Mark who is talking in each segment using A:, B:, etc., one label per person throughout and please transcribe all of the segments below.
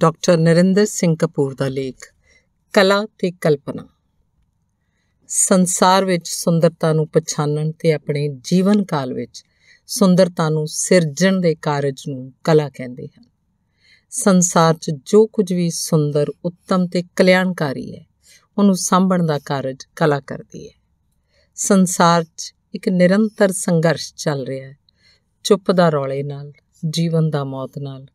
A: doctor Narinder Singh Kapoor ਦਾ ਲੇਖ ਕਲਾ ਤੇ ਕਲਪਨਾ ਸੰਸਾਰ ਵਿੱਚ ਸੁੰਦਰਤਾ ਨੂੰ ਪਛਾਣਨ ਤੇ ਆਪਣੇ ਜੀਵਨ ਕਾਲ ਵਿੱਚ ਸੁੰਦਰਤਾ ਨੂੰ ਸਿਰਜਣ ਦੇ ਕਾਰਜ ਨੂੰ ਕਲਾ ਕਹਿੰਦੇ ਹਨ ਸੰਸਾਰ 'ਚ ਜੋ ਕੁਝ ਵੀ ਸੁੰਦਰ ਉੱਤਮ ਤੇ ਕਲਿਆਣਕਾਰੀ ਹੈ ਉਹਨੂੰ ਸਾਂਭਣ ਦਾ ਕਾਰਜ ਕਲਾ ਕਰਦੀ ਹੈ ਸੰਸਾਰ 'ਚ ਇੱਕ ਨਿਰੰਤਰ ਸੰਘਰਸ਼ ਚੱਲ ਰਿਹਾ ਹੈ ਚੁੱਪ ਦਾ ਰੌਲੇ ਨਾਲ ਜੀਵਨ ਦਾ ਮੌਤ ਨਾਲ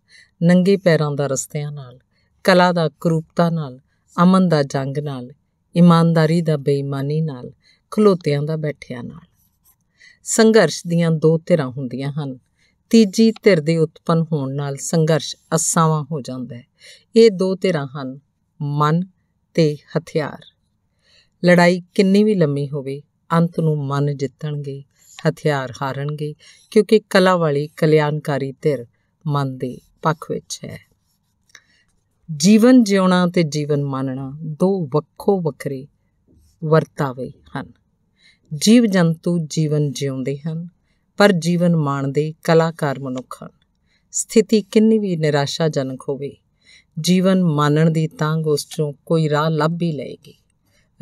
A: ਨੰਗੇ ਪੈਰਾਂ ਦਾ ਰਸਤਿਆਂ ਨਾਲ ਕਲਾ ਦਾ ਕਰੂਪਤਾ ਨਾਲ ਅਮਨ ਦਾ ਜੰਗ ਨਾਲ ਇਮਾਨਦਾਰੀ ਦਾ ਬੇਈਮਾਨੀ ਨਾਲ ਖਲੋਤਿਆਂ ਦਾ ਬੈਠਿਆਂ ਨਾਲ ਸੰਘਰਸ਼ ਦੀਆਂ ਦੋ ਧਿਰਾਂ ਹੁੰਦੀਆਂ ਹਨ ਤੀਜੀ ਧਿਰ ਦੇ ਉਤਪਨ ਹੋਣ ਨਾਲ ਸੰਘਰਸ਼ ਅਸਾਵਾਂ ਹੋ ਜਾਂਦਾ ਹੈ ਇਹ ਦੋ ਧਿਰਾਂ ਹਨ ਮਨ ਤੇ ਹਥਿਆਰ ਲੜਾਈ ਕਿੰਨੀ ਵੀ ਲੰਮੀ ਹੋਵੇ ਅੰਤ ਨੂੰ ਮਨ ਜਿੱਤਣਗੇ ਹਥਿਆਰ ਹਾਰਨਗੇ ਕਿਉਂਕਿ ਕਲਾ ਵਾਲੀ ਕਲਿਆਣਕਾਰੀ ਧਿਰ ਮਨ ਦੇ ਪੱਖ ਵਿੱਚ ਹੈ ਜੀਵਨ ਜਿਉਣਾ ਤੇ ਜੀਵਨ ਮੰਨਣਾ ਦੋ ਵੱਖੋ ਵੱਖਰੇ ਵਰਤਾਵੇ ਹਨ ਜੀਵ ਜੰਤੂ ਜੀਵਨ ਜਿਉਂਦੇ ਹਨ ਪਰ ਜੀਵਨ ਮਾਣਦੇ ਕਲਾਕਾਰ ਮਨੁੱਖ ਹਨ ਸਥਿਤੀ ਕਿੰਨੀ ਵੀ ਨਿਰਾਸ਼ਾਜਨਕ ਹੋਵੇ ਜੀਵਨ ਮਾਨਣ ਦੀ ਤਾਂਗ ਉਸ ਚੋਂ ਕੋਈ ਰਾਹ ਲੱਭ ਹੀ ਲਏਗੀ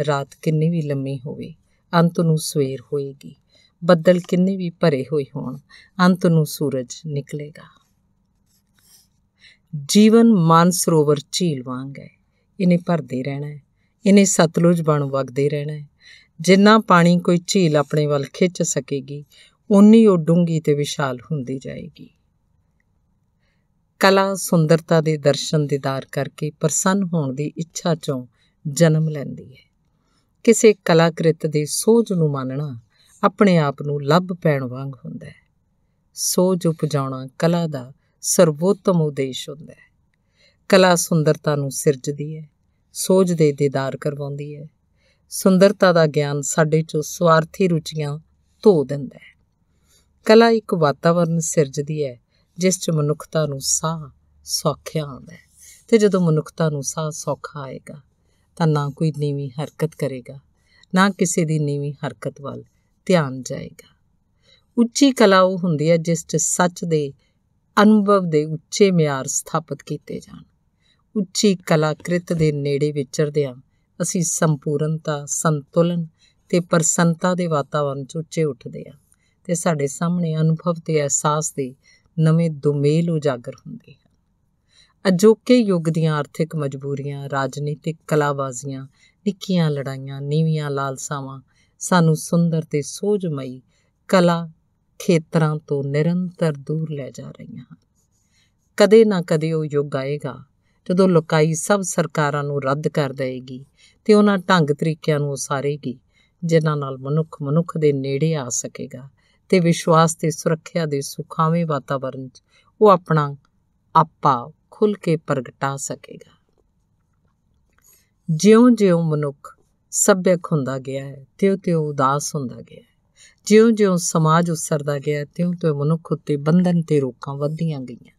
A: ਰਾਤ ਕਿੰਨੀ ਵੀ ਲੰਮੀ ਹੋਵੇ ਅੰਤ ਨੂੰ ਸਵੇਰ ਹੋਏਗੀ ਬੱਦਲ ਕਿੰਨੇ ਵੀ ਭਰੇ ਹੋਏ ਹੋਣ ਅੰਤ ਨੂੰ ਸੂਰਜ ਨਿਕਲੇਗਾ ਜੀਵਨ ਮਾਨਸਰੋਵਰ ਝੀਲ ਵਾਂਗ ਹੈ ਇਹਨੇ ਭਰਦੇ ਰਹਿਣਾ ਹੈ ਇਹਨੇ ਸਤਲੁਜ ਬਣ ਵਗਦੇ ਰਹਿਣਾ ਹੈ ਜਿੰਨਾ ਪਾਣੀ ਕੋਈ ਝੀਲ ਆਪਣੇ ਵੱਲ ਖਿੱਚ ਸਕੇਗੀ ਉਨੀ ਉਹ ਡੂੰਗੀ ਤੇ ਵਿਸ਼ਾਲ ਹੁੰਦੀ ਜਾਏਗੀ ਕਲਾ ਸੁੰਦਰਤਾ ਦੇ ਦਰਸ਼ਨ ਦੀਦਾਰ ਕਰਕੇ ਪ੍ਰਸੰਨ ਹੋਣ ਦੀ ਇੱਛਾ ਚੋਂ ਜਨਮ ਲੈਂਦੀ ਹੈ ਕਿਸੇ ਕਲਾਕ੍ਰਿਤ ਦੇ ਸੋਝ ਨੂੰ ਮੰਨਣਾ ਆਪਣੇ ਆਪ ਨੂੰ ਲੱਭ ਪੈਣ ਵਾਂਗ ਹੁੰਦਾ ਹੈ ਸੋ ਜੋ ਪਜਾਉਣਾ ਕਲਾ ਦਾ ਸਰਵੋਤਮ ਉਦੇਸ਼ ਹੁੰਦਾ ਹੈ ਕਲਾ ਸੁੰਦਰਤਾ ਨੂੰ ਸਿਰਜਦੀ ਹੈ ਸੋਜ ਦੇ ਦੀਦਾਰ ਕਰਵਾਉਂਦੀ ਹੈ ਸੁੰਦਰਤਾ ਦਾ ਗਿਆਨ ਸਾਡੇ ਚੋਂ ਸਵਾਰਥੀ ਰੁਚੀਆਂ ਧੋ ਦਿੰਦਾ ਹੈ ਕਲਾ ਇੱਕ ਵਾਤਾਵਰਨ ਸਿਰਜਦੀ ਹੈ ਜਿਸ 'ਚ ਮਨੁੱਖਤਾ ਨੂੰ ਸਾਹ ਸੌਖਿਆ ਆਉਂਦਾ ਹੈ ਤੇ ਜਦੋਂ ਮਨੁੱਖਤਾ ਨੂੰ ਸਾਹ ਸੌਖਾ ਆਏਗਾ ਤਾਂ ਨਾ ਕੋਈ ਨੀਵੀਂ ਹਰਕਤ ਕਰੇਗਾ ਨਾ ਕਿਸੇ ਦੀ ਨੀਵੀਂ ਹਰਕਤ ਵੱਲ ਧਿਆਨ ਜਾਏਗਾ ਉੱਚੀ ਕਲਾ ਉਹ ਹੁੰਦੀ ਹੈ ਜਿਸ 'ਚ ਸੱਚ ਦੇ ਅਨੁਭਵ ਦੇ ਉੱਚੇ ਮਿਆਰ ਸਥਾਪਿਤ ਕੀਤੇ ਜਾਣ ਉੱਚੀ ਕਲਾਕ੍ਰਿਤ ਦੇ ਨੇੜੇ ਵਿਚਰਦਿਆਂ ਅਸੀਂ ਸੰਪੂਰਨਤਾ ਸੰਤੁਲਨ ਤੇ ਪ੍ਰਸੰਤਾ ਦੇ ਵਾਤਾਵਰਣ 'ਚ ਉੱਚੇ ਉੱਠਦੇ ਆ ਤੇ ਸਾਡੇ ਸਾਹਮਣੇ ਅਨੁਭਵ ਤੇ ਅਹਿਸਾਸ ਦੇ ਨਵੇਂ ਦੁਮੇਲ ਉਜਾਗਰ ਹੁੰਦੇ ਹਨ ਅਜੋਕੇ ਯੁੱਗ ਦੀਆਂ ਆਰਥਿਕ ਮਜਬੂਰੀਆਂ ਰਾਜਨੀਤਿਕ ਕਲਾਬਾਜ਼ੀਆਂ ਨਿੱਕੀਆਂ ਲੜਾਈਆਂ ਨੀਵੀਆਂ ਲਾਲਸਾਵਾਂ ਸਾਨੂੰ ਸੁੰਦਰ ਤੇ ਸੋਝਮਈ ਕਲਾ ਖੇਤਰਾਂ ਤੋਂ ਨਿਰੰਤਰ ਦੂਰ ਲੈ ਜਾ ਰਹੀਆਂ ਹਨ ਕਦੇ ਨਾ ਕਦੇ ਉਹ ਯੁੱਗ ਆਏਗਾ ਜਦੋਂ ਲੋਕਾਈ ਸਭ ਸਰਕਾਰਾਂ ਨੂੰ ਰੱਦ ਕਰ ਦੇਗੀ ਤੇ ਉਹਨਾਂ ਢੰਗ ਤਰੀਕਿਆਂ ਨੂੰ ਉਸਾਰੇਗੀ ਜਿਨ੍ਹਾਂ ਨਾਲ ਮਨੁੱਖ ਮਨੁੱਖ ਦੇ ਨੇੜੇ ਆ ਸਕੇਗਾ ਤੇ ਵਿਸ਼ਵਾਸ ਤੇ ਸੁਰੱਖਿਆ ਦੇ ਸੁਖਾਵੇਂ ਵਾਤਾਵਰਣ 'ਚ ਉਹ ਆਪਣਾ ਆਪਾ ਖੁੱਲ ਕੇ ਪ੍ਰਗਟਾ ਸਕੇਗਾ ਜਿਉਂ-ਜਿਉਂ ਮਨੁੱਖ ਸੱਭਿਅਕ ਹੁੰਦਾ ਗਿਆ ਹੈ ਤਿਉ-ਤਿਉ ਉਦਾਸ ਹੁੰਦਾ ਗਿਆ ਜਿਉਂ-ਜਿਉਂ ਸਮਾਜ ਉਸਰਦਾ ਗਿਆ ਤਿਉਂ-ਤਿਉਂ ਮਨੁੱਖ ਉੱਤੇ ਬੰਧਨ ਤੇ ਰੋਕਾਂ ਵੱਧੀਆਂ ਗਈਆਂ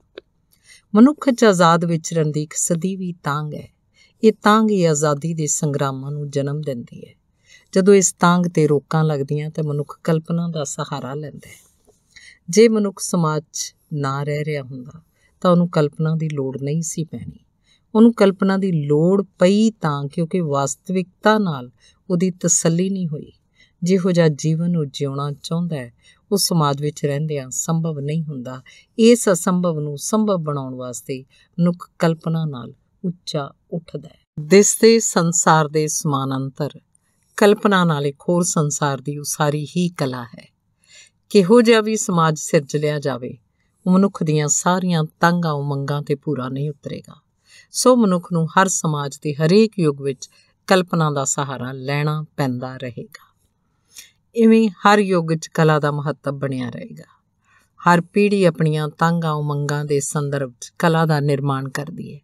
A: ਮਨੁੱਖ 'ਚ ਆਜ਼ਾਦ ਵਿਚਰਨ ਦੀ ਇੱਕ ਵੀ ਤਾਂਗ ਹੈ ਇਹ ਤਾਂਗ ਹੀ ਆਜ਼ਾਦੀ ਦੇ ਸੰਗਰਾਮਾਂ ਨੂੰ ਜਨਮ ਦਿੰਦੀ ਹੈ ਜਦੋਂ ਇਸ ਤਾਂਗ ਤੇ ਰੋਕਾਂ ਲੱਗਦੀਆਂ ਤਾਂ ਮਨੁੱਖ ਕਲਪਨਾ ਦਾ ਸਹਾਰਾ ਲੈਂਦਾ ਹੈ ਜੇ ਮਨੁੱਖ ਸਮਾਜ 'ਚ ਨਾ ਰਹਿ ਰਿਹਾ ਹੁੰਦਾ ਤਾਂ ਉਹਨੂੰ ਕਲਪਨਾ ਦੀ ਲੋੜ ਨਹੀਂ ਸੀ ਪੈਣੀ ਉਹਨੂੰ ਕਲਪਨਾ ਦੀ ਲੋੜ ਪਈ ਤਾਂ ਕਿਉਂਕਿ ਵਾਸਤਵਿਕਤਾ ਨਾਲ ਉਹਦੀ ਤਸੱਲੀ ਨਹੀਂ ਹੋਈ ਜਿਹੋ ਜਿਹਾ ਜੀਵਨ ਉਹ ਜਿਉਣਾ ਚਾਹੁੰਦਾ ਹੈ ਉਹ ਸਮਾਜ ਵਿੱਚ ਰਹਿੰਦਿਆਂ ਸੰਭਵ ਨਹੀਂ ਹੁੰਦਾ ਇਸ ਅਸੰਭਵ ਨੂੰ ਸੰਭਵ ਬਣਾਉਣ ਵਾਸਤੇ ਨੁਕ ਕਲਪਨਾ ਨਾਲ ਉੱਚਾ ਉੱਠਦਾ ਹੈ ਦਿਸਦੇ ਸੰਸਾਰ ਦੇ ਅੰਤਰ ਕਲਪਨਾ ਨਾਲ ਇੱਕ ਹੋਰ ਸੰਸਾਰ ਦੀ ਉਸਾਰੀ ਹੀ ਕਲਾ ਹੈ ਕਿਹੋ ਜਿਹਾ ਵੀ ਸਮਾਜ ਸਿਰਜ ਲਿਆ ਜਾਵੇ ਮਨੁੱਖ ਦੀਆਂ ਸਾਰੀਆਂ ਤੰਗਾਂ ਉਮੰਗਾਂ ਤੇ ਪੂਰਾ ਨਹੀਂ ਉਤਰੇਗਾ ਸੋ ਮਨੁੱਖ ਨੂੰ ਹਰ ਸਮਾਜ ਤੇ ਹਰੇਕ ਯੁੱਗ ਵਿੱਚ ਕਲਪਨਾ ਦਾ ਸਹਾਰਾ ਲੈਣਾ ਪੈਂਦਾ ਰਹੇਗਾ ਇਵੇਂ ਹਰ ਯੁੱਗ ਵਿੱਚ ਕਲਾ ਦਾ ਮਹੱਤਵ ਬਣਿਆ ਰਹੇਗਾ ਹਰ ਪੀੜ੍ਹੀ ਆਪਣੀਆਂ ਤਾਂਗਾਂ ਉਮੰਗਾਂ ਦੇ ਸੰਦਰਭ ਵਿੱਚ ਕਲਾ ਦਾ ਨਿਰਮਾਣ ਕਰਦੀ ਹੈ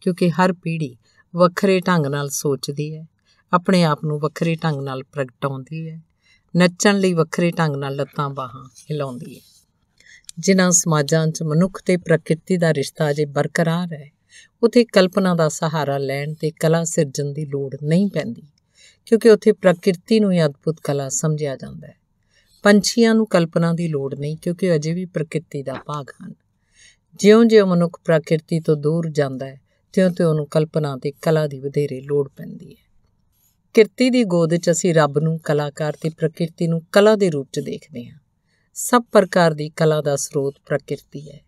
A: ਕਿਉਂਕਿ ਹਰ ਪੀੜ੍ਹੀ ਵੱਖਰੇ ਢੰਗ ਨਾਲ ਸੋਚਦੀ ਹੈ ਆਪਣੇ ਆਪ ਨੂੰ ਵੱਖਰੇ ਢੰਗ ਨਾਲ ਪ੍ਰਗਟਾਉਂਦੀ ਹੈ ਨੱਚਣ ਲਈ ਵੱਖਰੇ ਢੰਗ ਨਾਲ ਲੱਤਾਂ ਬਾਹਾਂ ਹਿਲਾਉਂਦੀ ਹੈ ਜਿਨ੍ਹਾਂ ਸਮਾਜਾਂ 'ਚ ਮਨੁੱਖ ਤੇ ਪ੍ਰਕਿਰਤੀ ਦਾ ਰਿਸ਼ਤਾ ਅਜੇ ਬਰਕਰਾਰ ਹੈ ਉਥੇ ਕਲਪਨਾ ਦਾ ਸਹਾਰਾ ਲੈਣ ਤੇ ਕਲਾ ਸਿਰਜਣ ਦੀ ਲੋੜ ਨਹੀਂ ਪੈਂਦੀ ਕਿਉਂਕਿ ਉਥੇ ਪ੍ਰਕਿਰਤੀ ਨੂੰ ਹੀ ਅਦਭੁਤ ਕਲਾ ਸਮਝਿਆ ਜਾਂਦਾ ਹੈ ਪੰਛੀਆਂ ਨੂੰ ਕਲਪਨਾ ਦੀ ਲੋੜ ਨਹੀਂ ਕਿਉਂਕਿ ਅਜੇ ਵੀ ਪ੍ਰਕਿਰਤੀ ਦਾ ਭਾਗ ਹਨ ਜਿਉਂ-ਜਿਉਂ ਮਨੁੱਖ ਪ੍ਰਕਿਰਤੀ ਤੋਂ ਦੂਰ ਜਾਂਦਾ ਹੈ ਤਿਉਂ-ਤਿਉਂ ਉਹਨੂੰ ਕਲਪਨਾ ਤੇ ਕਲਾ ਦੀ ਵਧੇਰੇ ਲੋੜ ਪੈਂਦੀ ਹੈ ਕਿਰਤੀ ਦੀ ਗੋਦ 'ਚ ਅਸੀਂ ਰੱਬ ਨੂੰ ਕਲਾਕਾਰ ਤੇ ਪ੍ਰਕਿਰਤੀ ਨੂੰ ਕਲਾ ਦੇ ਰੂਪ 'ਚ ਦੇਖਦੇ ਹਾਂ ਸਭ ਪ੍ਰਕਾਰ ਦੀ ਕਲਾ ਦਾ ਸਰੋਤ ਪ੍ਰਕਿਰਤੀ ਹੈ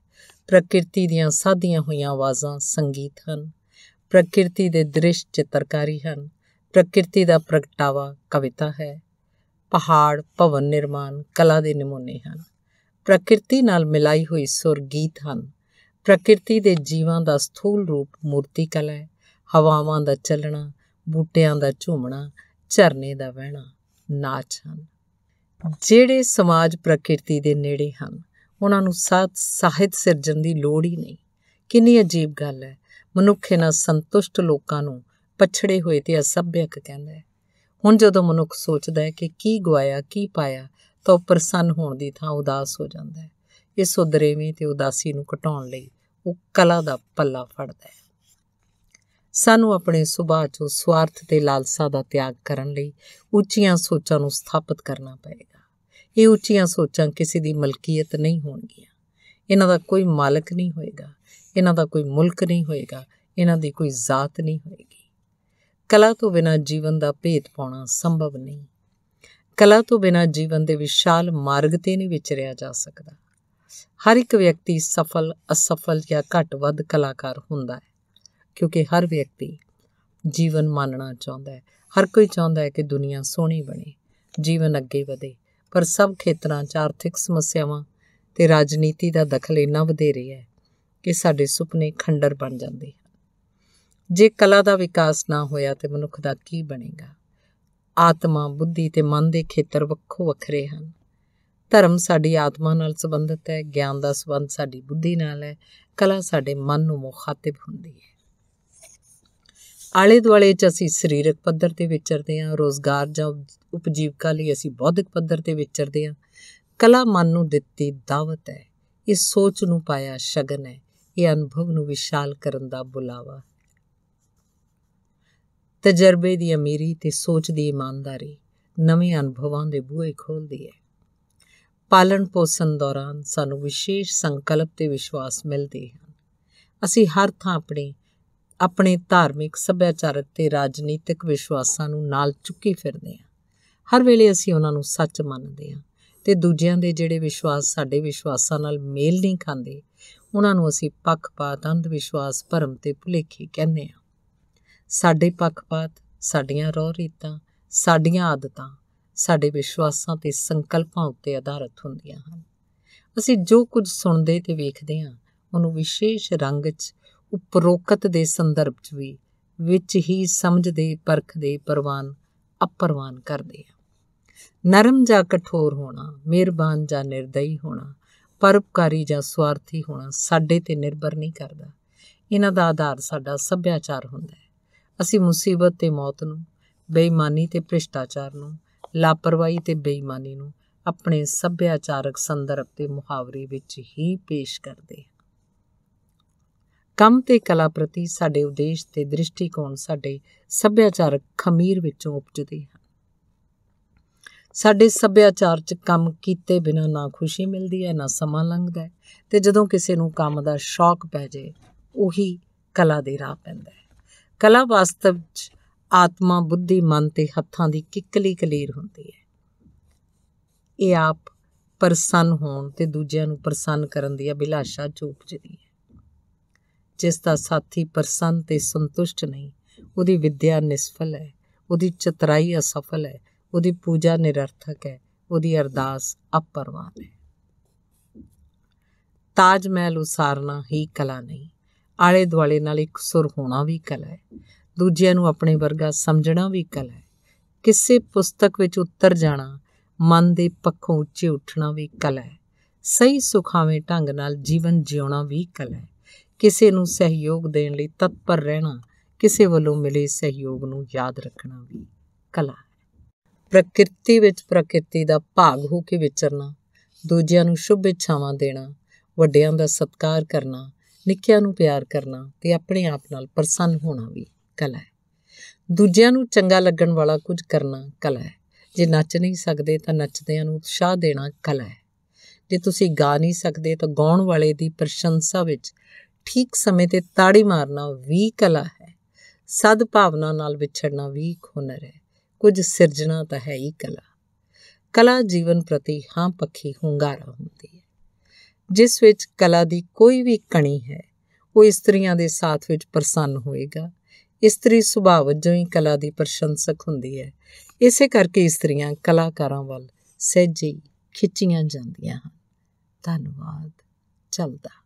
A: ਪ੍ਰਕਿਰਤੀ ਦੀਆਂ ਸਾਧੀਆਂ ਹੋਈਆਂ ਆਵਾਜ਼ਾਂ ਸੰਗੀਤ ਹਨ ਪ੍ਰਕਿਰਤੀ ਦੇ ਦ੍ਰਿਸ਼ ਚਿੱਤਰਕਾਰੀ ਹਨ ਪ੍ਰਕਿਰਤੀ ਦਾ ਪ੍ਰਗਟਾਵਾ ਕਵਿਤਾ ਹੈ ਪਹਾੜ ਭਵਨ ਨਿਰਮਾਣ ਕਲਾ ਦੇ ਨਮੂਨੇ ਹਨ ਪ੍ਰਕਿਰਤੀ ਨਾਲ ਮਿਲਾਈ ਹੋਈ ਸੁਰ ਗੀਤ ਹਨ ਪ੍ਰਕਿਰਤੀ ਦੇ ਜੀਵਾਂ ਦਾ ਸਥੂਲ ਰੂਪ ਮੂਰਤੀ ਕਲਾ ਹੈ ਹਵਾਵਾਂ ਦਾ ਚੱਲਣਾ ਬੂਟਿਆਂ ਦਾ ਝੂਮਣਾ ਝਰਨੇ ਦਾ ਵਹਿਣਾ ਨਾਚ ਹਨ ਜਿਹੜੇ ਸਮਾਜ ਪ੍ਰਕਿਰਤੀ ਦੇ ਨੇੜੇ ਹਨ ਉਹਨਾਂ ਨੂੰ ਸਾਧ ਸਾਹਿਤ ਸਿਰਜਣ ਦੀ ਲੋੜ ਹੀ ਨਹੀਂ ਕਿੰਨੀ ਅਜੀਬ ਗੱਲ ਹੈ ਮਨੁੱਖ ਇਹਨਾਂ ਸੰਤੁਸ਼ਟ ਲੋਕਾਂ ਨੂੰ ਪਛੜੇ ਹੋਏ ਤੇ ਅਸਭਿਅਕ ਕਹਿੰਦਾ ਹੈ ਹੁਣ ਜਦੋਂ ਮਨੁੱਖ ਸੋਚਦਾ ਹੈ ਕਿ ਕੀ ਗਵਾਇਆ ਕੀ ਪਾਇਆ ਤਾਂ ਪ੍ਰਸੰਨ ਹੋਣ ਦੀ ਥਾਂ ਉਦਾਸ ਹੋ ਜਾਂਦਾ ਹੈ ਇਸ ਉਦਰੇਵੇਂ ਤੇ ਉਦਾਸੀ ਨੂੰ ਘਟਾਉਣ ਲਈ ਉਹ ਕਲਾ ਦਾ ਪੱਲਾ ਫੜਦਾ ਹੈ ਸਾਨੂੰ ਆਪਣੇ ਸੁਭਾਅ ਚੋਂ ਸਵਾਰਥ ਤੇ ਲਾਲਸਾ ਦਾ ਤਿਆਗ ਕਰਨ ਲਈ ਉੱਚੀਆਂ ਸੋਚਾਂ ਨੂੰ ਸਥਾਪਿਤ ਕਰਨਾ ਪਏਗਾ ਇਹ ਉੱਚੀਆਂ ਸੋਚਾਂ ਕਿਸੇ ਦੀ ਮਲਕੀਅਤ ਨਹੀਂ ਹੋਣਗੀਆਂ ਇਹਨਾਂ ਦਾ ਕੋਈ ਮਾਲਕ ਨਹੀਂ ਹੋਏਗਾ ਇਹਨਾਂ ਦਾ ਕੋਈ ਮੁਲਕ ਨਹੀਂ ਹੋਏਗਾ ਇਹਨਾਂ ਦੀ ਕੋਈ ਜ਼ਾਤ ਨਹੀਂ ਹੋਏਗੀ ਕਲਾ ਤੋਂ ਬਿਨਾ ਜੀਵਨ ਦਾ ਭੇਦ ਪਾਉਣਾ ਸੰਭਵ ਨਹੀਂ ਕਲਾ ਤੋਂ ਬਿਨਾ ਜੀਵਨ ਦੇ ਵਿਸ਼ਾਲ ਮਾਰਗ ਤੇ ਨਹੀਂ ਵਿਚਰਿਆ ਜਾ ਸਕਦਾ ਹਰ ਇੱਕ ਵਿਅਕਤੀ ਸਫਲ ਅਸਫਲ ਜਾਂ ਘੱਟ ਵੱਧ ਕਲਾਕਾਰ ਹੁੰਦਾ ਹੈ ਕਿਉਂਕਿ ਹਰ ਵਿਅਕਤੀ ਜੀਵਨ ਮਾਨਣਾ ਚਾਹੁੰਦਾ ਹੈ ਹਰ ਕੋਈ ਚਾਹੁੰਦਾ ਹੈ ਕਿ ਦੁਨੀਆ ਸੋਹਣੀ ਬਣੇ ਜੀਵਨ ਅੱਗੇ ਵਧੇ ਪਰ ਸਭ ਖੇਤਰਾਂ 'ਚ ਆਰਥਿਕ ਸਮੱਸਿਆਵਾਂ ਤੇ ਰਾਜਨੀਤੀ ਦਾ ਦਖਲ ਇੰਨਾ ਵਧੇਰੇ ਹੈ ਕਿ ਸਾਡੇ ਸੁਪਨੇ ਖੰਡਰ ਬਣ ਜਾਂਦੇ ਹਨ ਜੇ ਕਲਾ ਦਾ ਵਿਕਾਸ ਨਾ ਹੋਇਆ ਤੇ ਮਨੁੱਖ ਦਾ ਕੀ ਬਣੇਗਾ ਆਤਮਾ ਬੁੱਧੀ ਤੇ ਮਨ ਦੇ ਖੇਤਰ ਵੱਖੋ ਵੱਖਰੇ ਹਨ ਧਰਮ ਸਾਡੀ ਆਤਮਾ ਨਾਲ ਸੰਬੰਧਿਤ ਹੈ ਗਿਆਨ ਦਾ ਸੰਬੰਧ ਸਾਡੀ ਬੁੱਧੀ ਨਾਲ ਹੈ ਕਲਾ ਸਾਡੇ ਮਨ ਨੂੰ ਮੁਖਾਤਬ ਹੁੰਦੀ ਹੈ ਆਲੇ ਦੁਆਲੇ 'ਚ ਅਸੀਂ ਸਰੀਰਕ ਪੱਧਰ ਤੇ ਵਿਚਰਦੇ ਹਾਂ ਰੋਜ਼ਗਾਰ ਜਾਂ ਉਪਜੀਵਕਾ ਲਈ ਅਸੀਂ ਬੌਧਿਕ ਪੱਧਰ ਤੇ ਵਿਚਰਦੇ ਹਾਂ ਕਲਾ ਮਨ ਨੂੰ ਦਿੱਤੀ ਦਾਵਤ ਹੈ ਇਹ ਸੋਚ ਨੂੰ ਪਾਇਆ ਸ਼ਗਨ ਹੈ ਇਹ ਅਨੁਭਵ ਨੂੰ ਵਿਸ਼ਾਲ ਕਰਨ ਦਾ ਬੁਲਾਵਾ ਤਜਰਬੇ ਦੀ ਅਮੀਰੀ ਤੇ ਸੋਚ ਦੀ ਇਮਾਨਦਾਰੀ ਨਵੇਂ ਅਨੁਭਵਾਂ ਦੇ ਬੂਹੇ ਖੋਲਦੀ ਹੈ ਪਾਲਣ ਪੋਸਣ ਦੌਰਾਨ ਸਾਨੂੰ ਵਿਸ਼ੇਸ਼ ਸੰਕਲਪ ਤੇ ਵਿਸ਼ਵਾਸ ਮਿਲਦੇ ਹਨ ਅਸੀਂ ਹਰ ਥਾਂ ਆਪਣੇ ਆਪਣੇ ਧਾਰਮਿਕ ਸੱਭਿਆਚਾਰਕ ਤੇ ਰਾਜਨੀਤਿਕ ਵਿਸ਼ਵਾਸਾਂ ਨੂੰ ਨਾਲ ਚੁੱਕੀ ਫਿਰਦੇ ਹਾਂ ਹਰ ਵੇਲੇ ਅਸੀਂ ਉਹਨਾਂ ਨੂੰ ਸੱਚ ਮੰਨਦੇ ਹਾਂ ਤੇ ਦੂਜਿਆਂ ਦੇ ਜਿਹੜੇ ਵਿਸ਼ਵਾਸ ਸਾਡੇ ਵਿਸ਼ਵਾਸਾਂ ਨਾਲ ਮੇਲ ਨਹੀਂ ਖਾਂਦੇ ਉਹਨਾਂ ਨੂੰ ਅਸੀਂ ਪੱਖਪਾਤ ਅੰਧ ਵਿਸ਼ਵਾਸ ਭਰਮ ਤੇ ਭੁਲੇਖੇ ਕਹਿੰਦੇ ਹਾਂ ਸਾਡੇ ਪੱਖਪਾਤ ਸਾਡੀਆਂ ਰੋਹ ਰੀਤਾਂ ਸਾਡੀਆਂ ਆਦਤਾਂ ਸਾਡੇ ਵਿਸ਼ਵਾਸਾਂ ਤੇ ਸੰਕਲਪਾਂ ਉੱਤੇ ਆਧਾਰਿਤ ਹੁੰਦੀਆਂ ਹਨ ਅਸੀਂ ਜੋ ਕੁਝ ਸੁਣਦੇ ਤੇ ਵੇਖਦੇ ਹਾਂ ਉਹਨੂੰ ਵਿਸ਼ੇਸ਼ ਰੰਗ 'ਚ ਉਪਰੋਕਤ ਦੇ ਸੰਦਰਭ 'ਚ ਵੀ ਵਿੱਚ ਹੀ ਸਮਝਦੇ ਪਰਖਦੇ ਪਰਵਾਨ ਅਪਰਵਾਨ ਕਰਦੇ ਹਾਂ ਨਰਮ ਜਾਂ ਕਠੋਰ ਹੋਣਾ ਮਿਹਰਬਾਨ ਜਾਂ ਨਿਰਦਈ ਹੋਣਾ ਪਰਉਪਕਾਰੀ ਜਾਂ ਸਵਾਰਥੀ ਹੋਣਾ ਸਾਡੇ ਤੇ ਨਿਰਭਰ ਨਹੀਂ ਕਰਦਾ ਇਹਨਾਂ ਦਾ ਆਧਾਰ ਸਾਡਾ ਸੱਭਿਆਚਾਰ ਹੁੰਦਾ ਹੈ ਅਸੀਂ ਮੁਸੀਬਤ ਤੇ ਮੌਤ ਨੂੰ ਬੇਈਮਾਨੀ ਤੇ ਭ੍ਰਿਸ਼ਟਾਚਾਰ ਨੂੰ ਲਾਪਰਵਾਹੀ ਤੇ ਬੇਈਮਾਨੀ ਨੂੰ ਆਪਣੇ ਸੱਭਿਆਚਾਰਕ ਸੰਦਰਭ ਤੇ ਮੁਹਾਵਰੇ ਵਿੱਚ ਹੀ ਪੇਸ਼ ਕਰਦੇ ਹਾਂ ਕੰਮ ਤੇ ਕਲਾ ਪ੍ਰਤੀ ਸਾਡੇ ਉਦੇਸ਼ ਤੇ ਦ੍ਰਿਸ਼ਟੀਕੋਣ ਸਾਡੇ ਸੱਭਿਆਚਾਰਕ ਖਮੀਰ ਵਿੱਚੋਂ ਉਪਜਦੇ ਹਨ ਸਾਡੇ ਸੱਭਿਆਚਾਰ 'ਚ ਕੰਮ ਕੀਤੇ ਬਿਨਾ ਨਾ ਖੁਸ਼ੀ ਮਿਲਦੀ ਹੈ ਨਾ ਸਮਾਂ ਲੰਘਦਾ ਹੈ ਤੇ ਜਦੋਂ ਕਿਸੇ ਨੂੰ ਕੰਮ ਦਾ ਸ਼ੌਕ ਪੈ ਜੇ ਉਹੀ ਕਲਾ ਦੇ ਰਾਹ ਪੈਂਦਾ ਹੈ ਕਲਾ ਵਾਸਤਵ 'ਚ ਆਤਮਾ ਬੁੱਧੀ ਮਨ ਤੇ ਹੱਥਾਂ ਦੀ ਕਿੱਕਲੀ ਕਲੀਰ ਹੁੰਦੀ ਹੈ ਇਹ ਆਪ ਪ੍ਰਸੰਨ ਹੋਣ ਤੇ ਦੂਜਿਆਂ ਨੂੰ ਪ੍ਰਸੰਨ ਕਰਨ ਦੀ ਅਭਿਲਾਸ਼ਾ ਜਦੀ ਹੈ ਜਿਸ ਦਾ ਸਾਥੀ ਪ੍ਰਸੰਨ ਤੇ ਸੰਤੁਸ਼ਟ ਨਹੀਂ ਉਹਦੀ ਵਿਦਿਆ ਨਿਸਫਲ ਹੈ ਉਹਦੀ ਚਤਰਾਈ ਅਸਫਲ ਹੈ ਉਹਦੀ ਪੂਜਾ ਨਿਰਰਥਕ ਹੈ ਉਹਦੀ ਅਰਦਾਸ ਅਪਰਵਾਨ ਹੈ ਤਾਜ ਮਹਿਲ ਉਸਾਰਨਾ ਹੀ ਕਲਾ ਨਹੀਂ ਆਲੇ ਦੁਆਲੇ ਨਾਲ ਇੱਕ ਸੁਰ ਹੋਣਾ ਵੀ ਕਲਾ ਹੈ ਦੂਜਿਆਂ ਨੂੰ ਆਪਣੇ ਵਰਗਾ ਸਮਝਣਾ ਵੀ ਕਲਾ ਹੈ ਕਿਸੇ ਪੁਸਤਕ ਵਿੱਚ ਉੱਤਰ ਜਾਣਾ ਮਨ ਦੇ ਪੱਖੋਂ ਉੱਚੇ ਉੱਠਣਾ ਵੀ ਕਲਾ ਹੈ ਸਹੀ ਸੁਖਾਵੇਂ ਢੰਗ ਨਾਲ ਜੀਵਨ ਜਿਉਣਾ ਵੀ ਕਲਾ ਹੈ ਕਿਸੇ ਨੂੰ ਸਹਿਯੋਗ ਦੇਣ ਲਈ ਤਤਪਰ ਰਹਿਣਾ ਕਿਸੇ ਵੱਲੋਂ ਮਿਲੇ ਸਹਿਯੋਗ ਨੂੰ ਯਾਦ ਰੱਖਣਾ ਵੀ ਕਲਾ ਪ੍ਰਕਿਰਤੀ ਵਿੱਚ ਪ੍ਰਕਿਰਤੀ ਦਾ ਭਾਗ ਹੋ ਕੇ ਵਿਚਰਨਾ ਦੂਜਿਆਂ ਨੂੰ ਸ਼ੁਭ ਇੱਛਾਵਾਂ ਦੇਣਾ ਵੱਡਿਆਂ ਦਾ ਸਤਿਕਾਰ ਕਰਨਾ ਨਿੱਕਿਆਂ ਨੂੰ ਪਿਆਰ ਕਰਨਾ ਤੇ ਆਪਣੇ ਆਪ ਨਾਲ ਪ੍ਰਸੰਨ ਹੋਣਾ ਵੀ ਕਲਾ ਹੈ ਦੂਜਿਆਂ ਨੂੰ ਚੰਗਾ ਲੱਗਣ ਵਾਲਾ ਕੁਝ ਕਰਨਾ ਕਲਾ ਹੈ ਜੇ ਨੱਚ ਨਹੀਂ ਸਕਦੇ ਤਾਂ ਨੱਚਦਿਆਂ ਨੂੰ ਉਤਸ਼ਾਹ ਦੇਣਾ ਕਲਾ ਹੈ ਜੇ ਤੁਸੀਂ ਗਾ ਨਹੀਂ ਸਕਦੇ ਤਾਂ ਗਾਉਣ ਵਾਲੇ ਦੀ ਪ੍ਰਸ਼ੰਸਾ ਵਿੱਚ ਠੀਕ ਸਮੇਂ ਤੇ ਤਾੜੀ ਮਾਰਨਾ ਵੀ ਕਲਾ ਹੈ ਸਦ ਭਾਵਨਾ ਨਾਲ ਵਿਛੜਨਾ ਵੀ ਖੁਨਰ ਹੈ ਕੁਝ ਸਿਰਜਣਾ ਤਾਂ ਹੈ ਹੀ ਕਲਾ ਕਲਾ ਜੀਵਨ ਪ੍ਰਤੀ ਹਾਂ ਪੱਖੀ ਹੁੰਗਾਰਾ ਹੁੰਦੀ ਹੈ ਜਿਸ ਵਿੱਚ ਕਲਾ ਦੀ ਕੋਈ ਵੀ ਕਣੀ ਹੈ ਉਹ ਇਸਤਰੀਆਂ ਦੇ ਸਾਥ ਵਿੱਚ ਪ੍ਰਸੰਨ ਹੋਏਗਾ ਇਸਤਰੀ ਸੁਭਾਅ ਵਜੋਂ ਹੀ ਕਲਾ ਦੀ ਪ੍ਰਸ਼ੰਸਕ ਹੁੰਦੀ ਹੈ ਇਸੇ ਕਰਕੇ ਇਸਤਰੀਆਂ ਕਲਾਕਾਰਾਂ ਵੱਲ ਸਹਿਜੇ ਖਿੱਚੀਆਂ ਜਾਂਦੀਆਂ ਹਨ ਧੰਨਵਾਦ ਚੱਲਦਾ